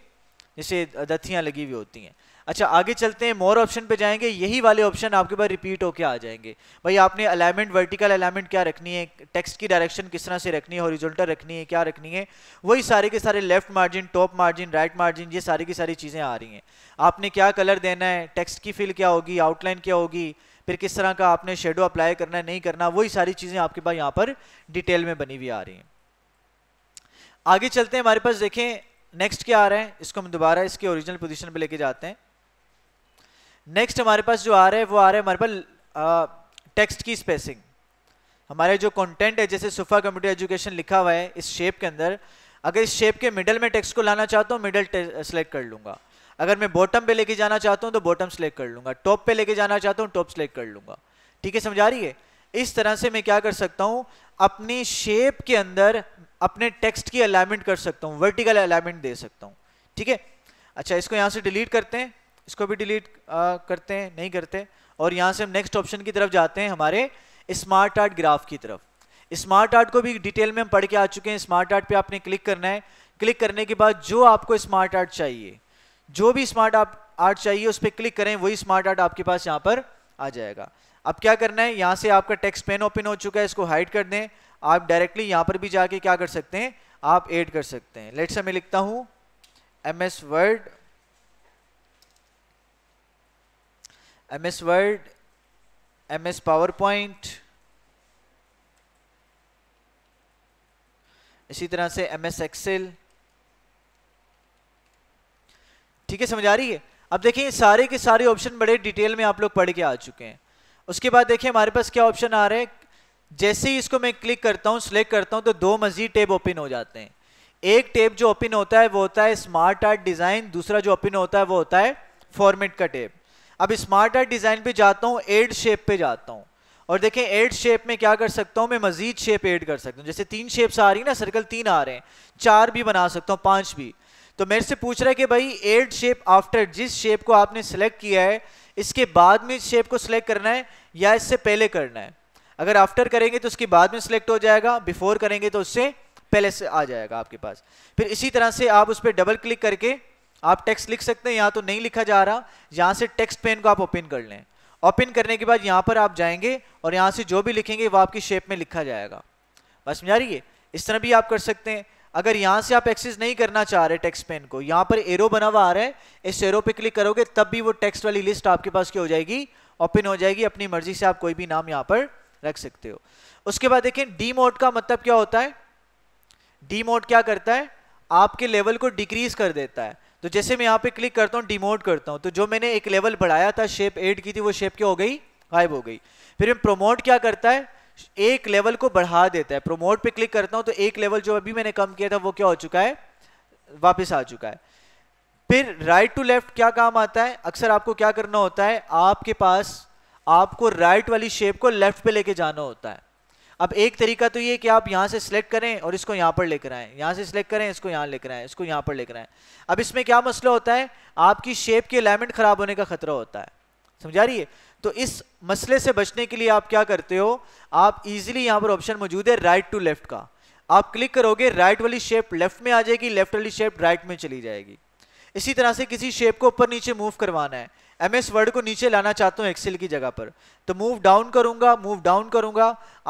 जैसे दथियाँ लगी हुई होती हैं अच्छा आगे चलते हैं मोर ऑप्शन पे जाएंगे यही वाले ऑप्शन आपके पास रिपीट होके आ जाएंगे भाई आपने अलाइनमेंट वर्टिकल अलाइनमेंट क्या रखनी है टेक्स्ट की डायरेक्शन किस तरह से रखनी है हॉरिजॉन्टल रखनी है क्या रखनी है वही सारे के सारे left margin top margin right margin ये सारी की सारी चीज़ें आ रही हैं आपने क्या कलर देना है टेक्स्ट की फिल क्या होगी आउटलाइन क्या होगी फिर किस तरह का आपने शेडो अप्लाई करना है नहीं करना वही सारी चीज़ें आपके पास यहाँ पर डिटेल में बनी हुई आ रही हैं आगे चलते हैं हमारे पास देखें नेक्स्ट क्या आ रहा है इसको हम दोबारा इसके ओरिजिनल पोजिशन पर लेके जाते हैं नेक्स्ट हमारे पास जो आ रहा है वो आ रहा है हमारे पास टेक्स्ट की स्पेसिंग हमारे जो कंटेंट है जैसे सुफा कम्प्यूटर एजुकेशन लिखा हुआ है इस शेप के अंदर अगर इस शेप के मिडल में टेक्स्ट को लाना चाहता हूँ मिडल सेलेक्ट कर लूंगा अगर मैं बॉटम पे लेके जाना चाहता हूँ तो बॉटम सेलेक्ट कर लूंगा टॉप पे लेके जाना चाहता हूँ टॉप सेलेक्ट कर लूंगा ठीक है समझा रही है इस तरह से मैं क्या कर सकता हूँ अपनी शेप के अंदर अपने टेक्स्ट की अलाइनमेंट कर सकता हूँ वर्टिकल अलाइनमेंट दे सकता हूँ ठीक है अच्छा इसको यहाँ से डिलीट करते हैं इसको भी डिलीट करते हैं नहीं करते और यहाँ से हम नेक्स्ट ऑप्शन की तरफ जाते हैं हमारे स्मार्ट आर्ट ग्राफ की तरफ स्मार्ट आर्ट को भी डिटेल में हम पढ़ के आ चुके हैं स्मार्ट आर्ट पे आपने क्लिक करना है क्लिक करने के बाद जो आपको स्मार्ट आर्ट चाहिए जो भी स्मार्ट आप आर्ट चाहिए उस पर क्लिक करें वही स्मार्ट आर्ट आपके पास यहाँ पर आ जाएगा अब क्या करना है यहाँ से आपका टेक्स्ट पेन ओपन हो चुका है इसको हाइड कर दें आप डायरेक्टली यहाँ पर भी जाके क्या कर सकते हैं आप ऐड कर सकते हैं लेट से मैं लिखता हूँ M S word M S word M S PowerPoint इसी तरह से एम एस एक्सेल ठीक है समझ आ रही है अब देखिए सारे के सारे ऑप्शन बड़े डिटेल में आप लोग पढ़ के आ चुके हैं उसके बाद देखिए हमारे पास क्या ऑप्शन आ रहे हैं जैसे ही इसको मैं क्लिक करता हूँ सिलेक्ट करता हूँ तो दो मजीद टेब ओपन हो जाते हैं एक टेब जो ओपन होता है वो होता है स्मार्ट आर्ट डिज़ाइन दूसरा जो ओपन होता है वो होता है फॉर्मेट का टेब अब स्मार्ट आर्ट डिज़ाइन पे जाता हूँ एड शेप पे जाता हूँ और देखें एड शेप में क्या कर सकता हूँ मैं मजीद शेप एड कर सकता हूँ जैसे तीन शेप्स आ रही है ना सर्कल तीन आ रहे हैं चार भी बना सकता हूँ पांच भी तो मेरे से पूछ रहा है कि भाई एड शेप आफ्टर जिस शेप को आपने सेलेक्ट किया है इसके बाद में इस शेप को सिलेक्ट करना है या इससे पहले करना है अगर आफ्टर करेंगे तो उसके बाद में सिलेक्ट हो जाएगा बिफोर करेंगे तो उससे पहले से आ जाएगा आपके पास फिर इसी तरह से आप उस पर डबल क्लिक करके आप टेक्स्ट लिख सकते हैं यहाँ तो नहीं लिखा जा रहा यहाँ से टेक्स्ट पेन को आप ओपन कर लें ओपन करने के बाद यहाँ पर आप जाएंगे और यहाँ से जो भी लिखेंगे वो आपकी शेप में लिखा जाएगा बस समझा रही है इस तरह भी आप कर सकते हैं अगर यहां से आप एक्सेस नहीं करना चाह रहे टेक्स्ट पेन को यहां पर एरो बना हुआ आ रहा है इस एरो पे क्लिक करोगे तब भी वो टेक्स्ट वाली लिस्ट आपके पास क्या हो जाएगी ओपन हो जाएगी अपनी मर्जी से आप कोई भी नाम यहां पर रख सकते हो उसके बाद देखें डी मोड का मतलब क्या होता है डी मोड क्या करता है आपके लेवल को डिक्रीज कर देता है तो जैसे मैं यहां पर क्लिक करता हूं डिमोट करता हूं तो जो मैंने एक लेवल बढ़ाया था शेप एड की थी वो शेप क्या हो गई गायब हो गई फिर प्रोमोट क्या करता है एक लेवल को बढ़ा देता है प्रोमोट पे क्लिक करता हूं तो एक लेवल जो अभी मैंने कम किया था वो क्या हो चुका है वापस आ चुका है फिर राइट टू लेफ्ट क्या काम आता है अक्सर आपको क्या करना होता है आपके पास आपको राइट right वाली शेप को लेफ्ट पे लेके जाना होता है अब एक तरीका तो ये कि आप यहां से सिलेक्ट करें और इसको यहां पर लेकर आए यहां से सिलेक्ट करें इसको यहां लेकर आए इसको यहां पर लेकर आए अब इसमें क्या मसला होता है आपकी शेप की अलाइनमेंट खराब होने का खतरा होता है समझा रही है तो इस मसले से बचने के लिए आप क्या करते हो आप इजिली यहां पर ऑप्शन मौजूद है राइट टू लेफ्ट का आप क्लिक करोगे राइट वाली शेप लेफ्ट में आ जाएगी लेफ्ट वाली शेप राइट में चली जाएगी इसी तरह से किसी शेप को ऊपर नीचे मूव करवाना है एम एस वर्ड को नीचे लाना चाहता हूं एक्सेल की जगह पर तो मूव डाउन करूंगा मूव डाउन करूंगा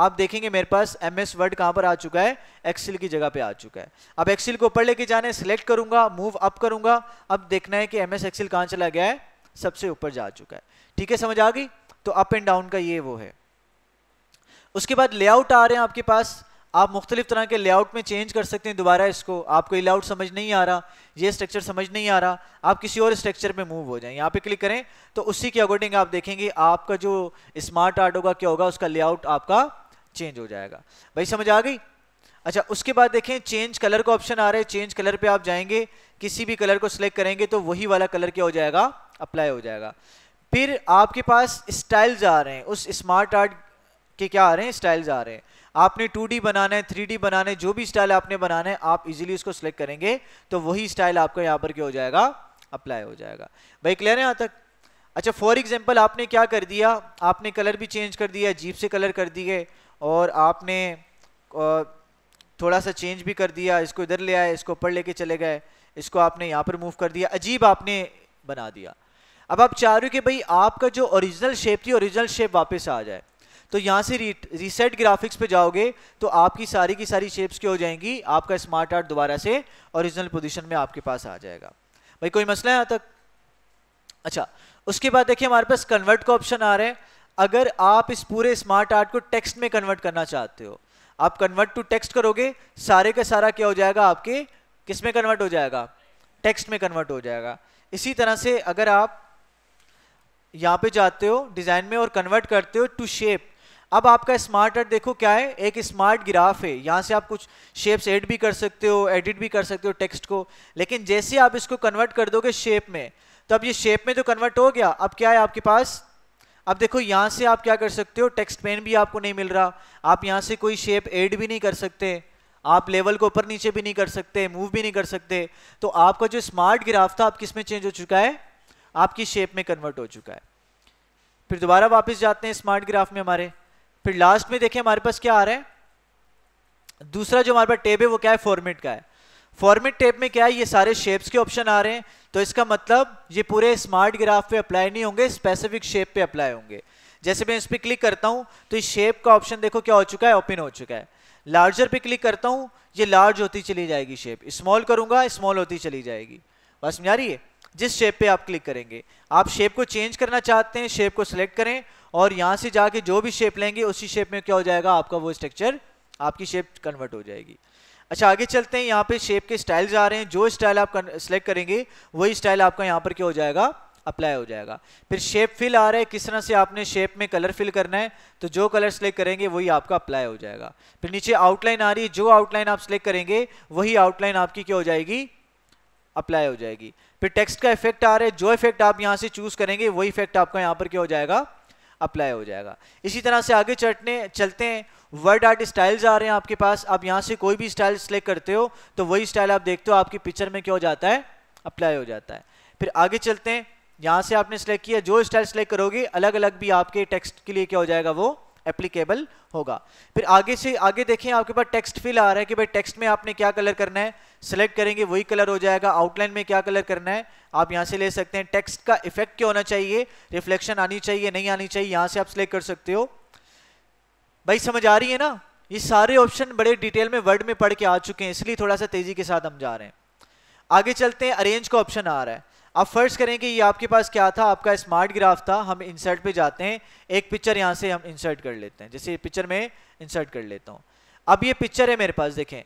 आप देखेंगे मेरे पास एम एस वर्ड कहां पर आ चुका है एक्सेल की जगह पे आ चुका है अब एक्सेल को ऊपर लेके जाने सेलेक्ट करूंगा मूव अप करूंगा अब देखना है कि एम एस एक्सेल कहां चला गया है सबसे ऊपर जा चुका है ठीक है समझ आ गई तो अप एंड डाउन का ये वो है उसके बाद लेआउट आ रहे हैं आपके पास आप मुख्तलिफ तरह के लेआउट में चेंज कर सकते हैं दोबारा इसको आपको लेआउट समझ नहीं आ रहा ये स्ट्रक्चर समझ नहीं आ रहा आप किसी और स्ट्रक्चर पे मूव हो जाएं यहाँ पे क्लिक करें तो उसी के अकॉर्डिंग आप देखेंगे आपका जो स्मार्ट आर्ट होगा क्या होगा उसका लेआउट आपका चेंज हो जाएगा भाई समझ आ गई अच्छा उसके बाद देखें चेंज कलर का ऑप्शन आ रहा है चेंज कलर पर आप जाएंगे किसी भी कलर को सिलेक्ट करेंगे तो वही वाला कलर क्या हो जाएगा अप्लाई हो जाएगा फिर आपके पास स्टाइल्स आ रहे हैं उस स्मार्ट आर्ट के क्या आ रहे हैं स्टाइल्स आ रहे हैं आपने 2D बनाना है 3D बनाना है जो भी स्टाइल आपने बनाना है आप इजीली उसको सिलेक्ट करेंगे तो वही स्टाइल आपका यहाँ पर क्या हो जाएगा अप्लाई हो जाएगा भाई क्लियर है यहाँ तक अच्छा फॉर एग्जाम्पल आपने क्या कर दिया आपने कलर भी चेंज कर दिया जीप से कलर कर दिए और आपने थोड़ा सा चेंज भी कर दिया इसको इधर ले आए इसको ऊपर लेके चले गए इसको आपने यहाँ पर मूव कर दिया अजीब आपने बना दिया अब आप चाह रहे हो कि भाई आपका जो ओरिजिनल शेप थी ओरिजिनल शेप वापस आ जाए तो यहाँ से री, रीसेट ग्राफिक्स पे जाओगे तो आपकी सारी की सारी शेप्स क्या हो जाएंगी आपका स्मार्ट आर्ट दोबारा से ओरिजिनल पोजीशन में आपके पास आ जाएगा भाई कोई मसला है यहाँ तक अच्छा उसके बाद देखिए हमारे पास कन्वर्ट का ऑप्शन आ रहा है अगर आप इस पूरे स्मार्ट आर्ट को टेक्स्ट में कन्वर्ट करना चाहते हो आप कन्वर्ट टू टेक्स्ट करोगे सारे का सारा क्या हो जाएगा आपके किस में कन्वर्ट हो जाएगा टेक्स्ट में कन्वर्ट हो जाएगा इसी तरह से अगर आप यहाँ पे जाते हो डिज़ाइन में और कन्वर्ट करते हो टू शेप अब आपका स्मार्ट आर्ट देखो क्या है एक स्मार्ट ग्राफ है यहाँ से आप कुछ शेप्स एड भी कर सकते हो एडिट भी कर सकते हो टेक्स्ट को लेकिन जैसे आप इसको कन्वर्ट कर दोगे शेप में तो अब ये शेप में तो कन्वर्ट हो गया अब क्या है आपके पास अब देखो यहाँ से आप क्या कर सकते हो टेक्स्ट पेन भी आपको नहीं मिल रहा आप यहाँ से कोई शेप एड भी नहीं कर सकते आप लेवल को ऊपर नीचे भी नहीं कर सकते मूव भी नहीं कर सकते तो आपका जो स्मार्ट ग्राफ था आप किस में चेंज हो चुका है आपकी शेप में कन्वर्ट हो चुका है फिर दोबारा वापस जाते हैं स्मार्ट ग्राफ में हमारे फिर लास्ट में देखें हमारे पास क्या आ रहा है दूसरा जो हमारे पास टेप है वो क्या है फॉर्मेट का है फॉर्मेट टेप में क्या है ये सारे शेप्स के ऑप्शन आ रहे हैं तो इसका मतलब ये पूरे स्मार्ट ग्राफ पे अप्लाई नहीं होंगे स्पेसिफिक शेप पे अप्लाई होंगे जैसे मैं इस पर क्लिक करता हूँ तो इस शेप का ऑप्शन देखो क्या हो चुका है ओपन हो चुका है लार्जर पे क्लिक करता हूँ ये लार्ज होती चली जाएगी शेप स्मॉल करूंगा स्मॉल होती चली जाएगी बस समझा रही है जिस शेप पे आप क्लिक करेंगे आप शेप को चेंज करना चाहते हैं शेप को सिलेक्ट करें और यहाँ से जाके जो भी शेप लेंगे उसी शेप में क्या हो जाएगा आपका वो स्ट्रक्चर आपकी शेप कन्वर्ट हो जाएगी अच्छा आगे चलते हैं यहाँ पे शेप के स्टाइल्स आ रहे हैं जो स्टाइल आप सिलेक्ट करेंगे वही स्टाइल आपका यहाँ पर क्या हो जाएगा अप्लाई हो जाएगा फिर शेप फिल आ रहा है किस तरह से आपने शेप में कलर फिल करना है तो जो कलर सेलेक्ट करेंगे वही आपका अप्लाई हो जाएगा फिर नीचे आउटलाइन आ रही है जो आउटलाइन आप सिलेक्ट करेंगे वही आउटलाइन आपकी क्या हो जाएगी अप्लाई हो जाएगी फिर टेक्स्ट का इफेक्ट आ रहा है जो इफेक्ट आप यहां से चूज करेंगे वही इफेक्ट आपका यहां पर क्या हो जाएगा अप्लाई हो जाएगा इसी तरह से आगे चटने चलते हैं वर्ड आर्ट स्टाइल्स आ रहे हैं आपके पास आप यहां से कोई भी स्टाइल सेलेक्ट करते हो तो वही स्टाइल आप देखते हो आपकी पिक्चर में क्या हो जाता है अप्लाई हो जाता है फिर आगे चलते हैं यहां से आपने सेलेक्ट किया जो स्टाइल सेलेक्ट करोगे अलग अलग भी आपके टेक्स्ट के लिए क्या हो जाएगा वो एप्लीकेबल होगा फिर आगे से आगे देखें आपके पास टेक्स्ट फिल आ रहा है कि भाई टेक्स्ट में आपने क्या कलर करना है सेलेक्ट करेंगे वही कलर हो जाएगा आउटलाइन में क्या कलर करना है आप यहाँ से ले सकते हैं टेक्स्ट का इफेक्ट क्या होना चाहिए रिफ्लेक्शन आनी चाहिए नहीं आनी चाहिए यहाँ से आप सिलेक्ट कर सकते हो भाई समझ आ रही है ना ये सारे ऑप्शन बड़े डिटेल में वर्ड में पढ़ के आ चुके हैं इसलिए थोड़ा सा तेजी के साथ हम जा रहे हैं आगे चलते हैं अरेंज का ऑप्शन आ रहा है अब फर्ज करें कि ये आपके पास क्या था आपका स्मार्ट ग्राफ था हम इंसर्ट पे जाते हैं एक पिक्चर यहाँ से हम इंसर्ट कर लेते हैं जैसे पिक्चर में इंसर्ट कर लेता हूँ अब ये पिक्चर है मेरे पास देखें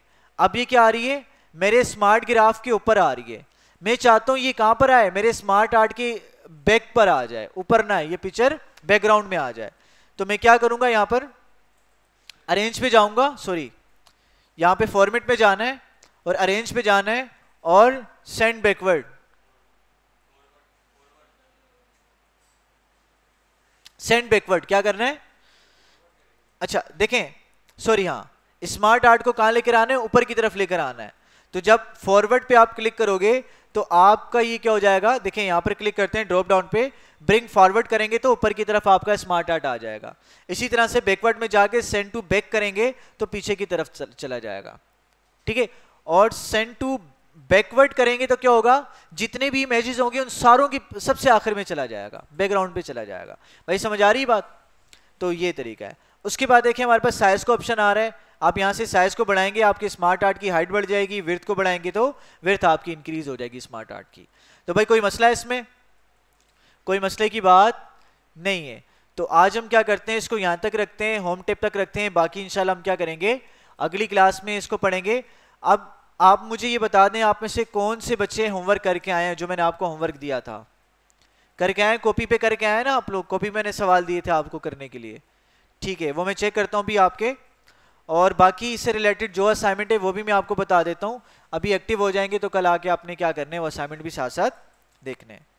अब ये क्या आ रही है मेरे स्मार्ट ग्राफ के ऊपर आ रही है मैं चाहता हूँ ये कहाँ पर आए मेरे स्मार्ट आर्ट के बैक पर आ जाए ऊपर ना ये पिक्चर बैकग्राउंड में आ जाए तो मैं क्या करूँगा यहाँ पर अरेंज पे जाऊँगा सॉरी यहाँ पे फॉर्मेट में जाना है और अरेंज पे जाना है और सेंड बैकवर्ड सेंड बैकवर्ड क्या करना है अच्छा देखें सॉरी हाँ स्मार्ट आर्ट को कहां लेकर आना है ऊपर की तरफ लेकर आना है तो जब फॉरवर्ड पे आप क्लिक करोगे तो आपका ये क्या हो जाएगा देखें यहां पर क्लिक करते हैं ड्रॉप डाउन पे ब्रिंग फॉरवर्ड करेंगे तो ऊपर की तरफ आपका स्मार्ट आर्ट आ जाएगा इसी तरह से बैकवर्ड में जाके सेंड टू बैक करेंगे तो पीछे की तरफ चला जाएगा ठीक है और सेंड टू बैकवर्ड करेंगे तो क्या होगा जितने भी इमेजेस होंगे उन सारों की सबसे आखिर में चला जाएगा बैकग्राउंड पे चला जाएगा भाई समझ आ रही बात तो ये तरीका है उसके बाद देखिए हमारे पास साइज का ऑप्शन आ रहा है आप यहाँ से साइज को बढ़ाएंगे आपके स्मार्ट आर्ट की हाइट बढ़ जाएगी विर्थ को बढ़ाएंगे तो विर्थ आपकी इंक्रीज हो जाएगी स्मार्ट आर्ट की तो भाई कोई मसला है इसमें कोई मसले की बात नहीं है तो आज हम क्या करते हैं इसको यहाँ तक रखते हैं होम टेप तक रखते हैं बाकी इंशाल्लाह हम क्या करेंगे अगली क्लास में इसको पढ़ेंगे अब आप मुझे ये बता दें आप में से कौन से बच्चे होमवर्क करके आए हैं जो मैंने आपको होमवर्क दिया था करके आए कॉपी पे करके आए ना आप लोग कॉपी मैंने सवाल दिए थे आपको करने के लिए ठीक है वो मैं चेक करता हूँ भी आपके और बाकी इससे रिलेटेड जो असाइनमेंट है वो भी मैं आपको बता देता हूँ अभी एक्टिव हो जाएंगे तो कल आके आपने क्या करने वो असाइनमेंट भी साथ साथ देखने